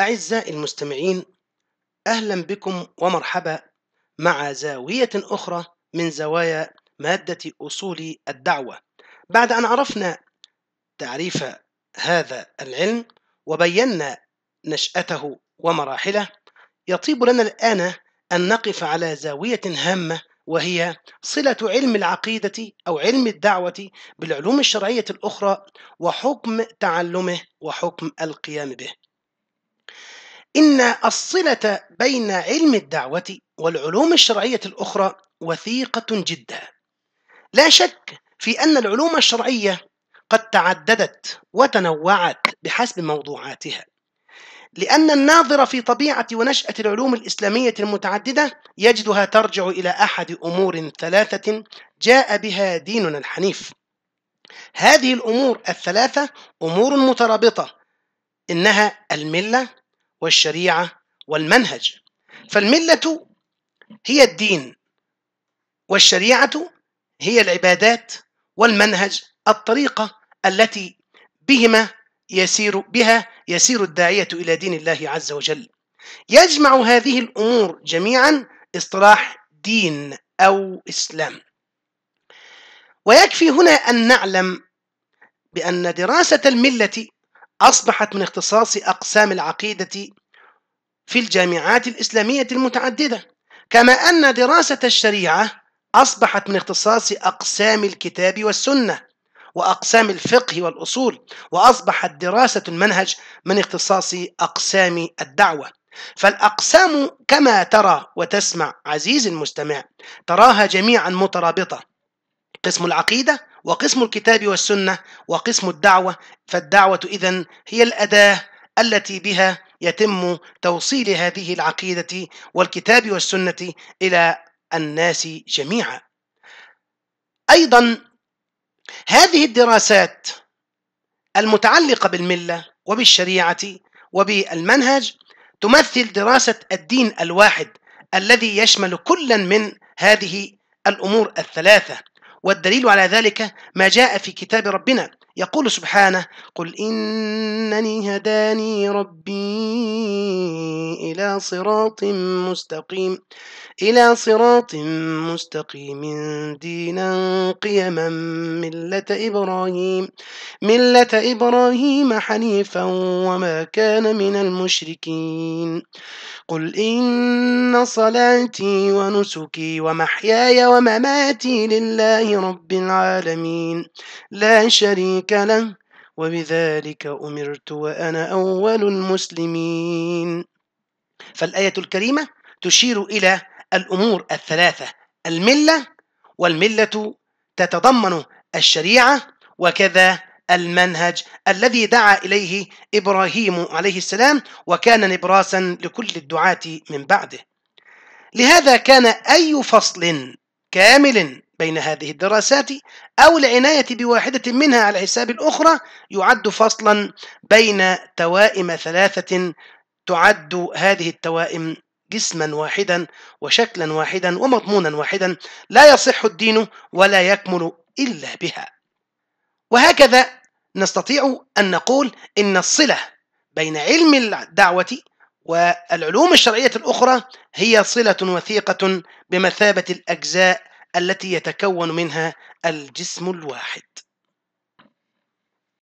أعزائي المستمعين أهلا بكم ومرحبا مع زاوية أخرى من زوايا مادة أصول الدعوة بعد أن عرفنا تعريف هذا العلم وبينا نشأته ومراحله يطيب لنا الآن أن نقف على زاوية هامة وهي صلة علم العقيدة أو علم الدعوة بالعلوم الشرعية الأخرى وحكم تعلمه وحكم القيام به إن الصلة بين علم الدعوة والعلوم الشرعية الأخرى وثيقة جدا لا شك في أن العلوم الشرعية قد تعددت وتنوعت بحسب موضوعاتها لأن الناظر في طبيعة ونشأة العلوم الإسلامية المتعددة يجدها ترجع إلى أحد أمور ثلاثة جاء بها ديننا الحنيف. هذه الأمور الثلاثة أمور مترابطة إنها الملة والشريعة والمنهج فالملة هي الدين والشريعة هي العبادات والمنهج الطريقة التي بهما يسير بها يسير الداعية إلى دين الله عز وجل يجمع هذه الأمور جميعا اصطلاح دين أو إسلام ويكفي هنا أن نعلم بأن دراسة الملة أصبحت من اختصاص أقسام العقيدة في الجامعات الإسلامية المتعددة كما أن دراسة الشريعة أصبحت من اختصاص أقسام الكتاب والسنة وأقسام الفقه والأصول وأصبحت دراسة المنهج من اختصاص أقسام الدعوة فالأقسام كما ترى وتسمع عزيزي المستمع تراها جميعا مترابطة قسم العقيدة وقسم الكتاب والسنة وقسم الدعوة فالدعوة إذا هي الأداة التي بها يتم توصيل هذه العقيدة والكتاب والسنة إلى الناس جميعا أيضا هذه الدراسات المتعلقة بالملة وبالشريعة وبالمنهج تمثل دراسة الدين الواحد الذي يشمل كلا من هذه الأمور الثلاثة والدليل على ذلك ما جاء في كتاب ربنا يقول سبحانه قل إنني هداني ربي إلى صراط مستقيم إلى صراط مستقيم دينا قيما ملة إبراهيم ملة إبراهيم حنيفا وما كان من المشركين قل إن صلاتي ونسكي ومحياي ومماتي لله رب العالمين لا شريك له وبذلك أمرت وأنا أول المسلمين فالآية الكريمة تشير إلى الأمور الثلاثة الملة والملة تتضمن الشريعة وكذا المنهج الذي دعا إليه إبراهيم عليه السلام وكان نبراسا لكل الدعاة من بعده لهذا كان أي فصل كامل بين هذه الدراسات أو العناية بواحدة منها على حساب الأخرى يعد فصلا بين توائم ثلاثة تعد هذه التوائم جسما واحدا وشكلا واحدا ومضمونا واحدا لا يصح الدين ولا يكمل الا بها وهكذا نستطيع ان نقول ان الصله بين علم الدعوه والعلوم الشرعيه الاخرى هي صله وثيقه بمثابه الاجزاء التي يتكون منها الجسم الواحد